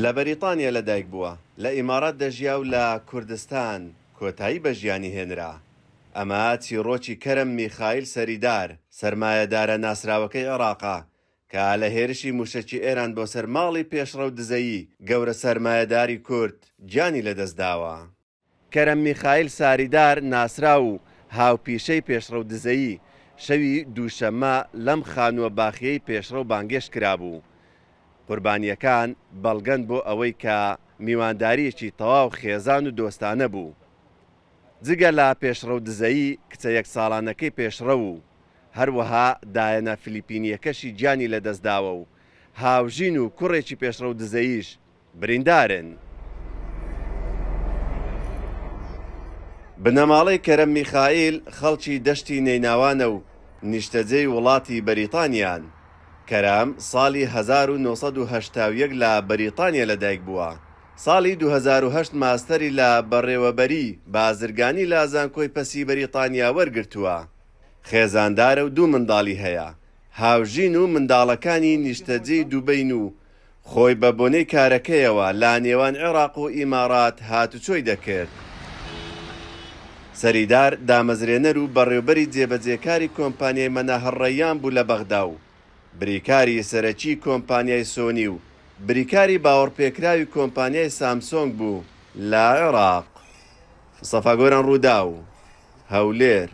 لە بەریتانیا لەدایک بووە لە ئیمارات دەژیا و لە کوردستان کۆتایی بە ژیانی هێنرا ئەمە چیرۆکی کەرم میخائیل سەریدار سرمایهدارە ناسراوەکەی عێراقا کە لە هێرشی موشەکی ئێران بۆ سەرماڵی پێشڕە و دزەیی گەورە سرمایهداری کورد جانی لەدەستداوە کەرم میخائیل ساریدار ناسرا و هاوپیشەی پێشڕە و دزەیی شەوی دووشەمە لەم خانووە باخیەی پێشڕە و بانگێش کرابوو قوربانیەکان بەڵگەند بۆ ئەوەی کە میوانداریەکی تەواو خێزان و دۆستانە بوو. جگە لە پێشڕە و دزایی کچە یەک ساڵانەکەی پێشڕە و هەروەها دایەنە فلیپینیەکەشی گیانی لەدەستداوە و هاوژین و کوڕێکی پێشڕە و دزەییش بریندارن. بنەماڵی کەرە میخائیل خەڵکی دەشتی نەیناوانە و نیشتەجێی وڵاتی بەریتانیان کەرام ساڵی 1970 لە بەریتانیا لەدایک بووە. ساڵی 2010 ماستەری لە بەڕێوەبەری بازرگانی لە زانکۆی پەسی بەریتانیا وەرگرتووە. خێزاندارە و دوو منداڵی هەیە، هاوژین و منداڵەکانی نیشتەجی دووبین و خۆی بە بۆنەی کارەکەیەوە لا نێوان عێراق و ئیمارات هاتوچۆی دەکرد. سەریدار دامەزرێنەر و بەڕێوبەری جێبەجێکاری کۆمپانیای مەنەهڕەیان بوو لە بەغدا و بریکاری سەرەکی کۆمپانیای سۆنی و بریکاری باوەڕپێکراوی کۆمپانیای سامسۆنگ بوو لە عێراق سەفاگۆران ڕوودا و هەولێر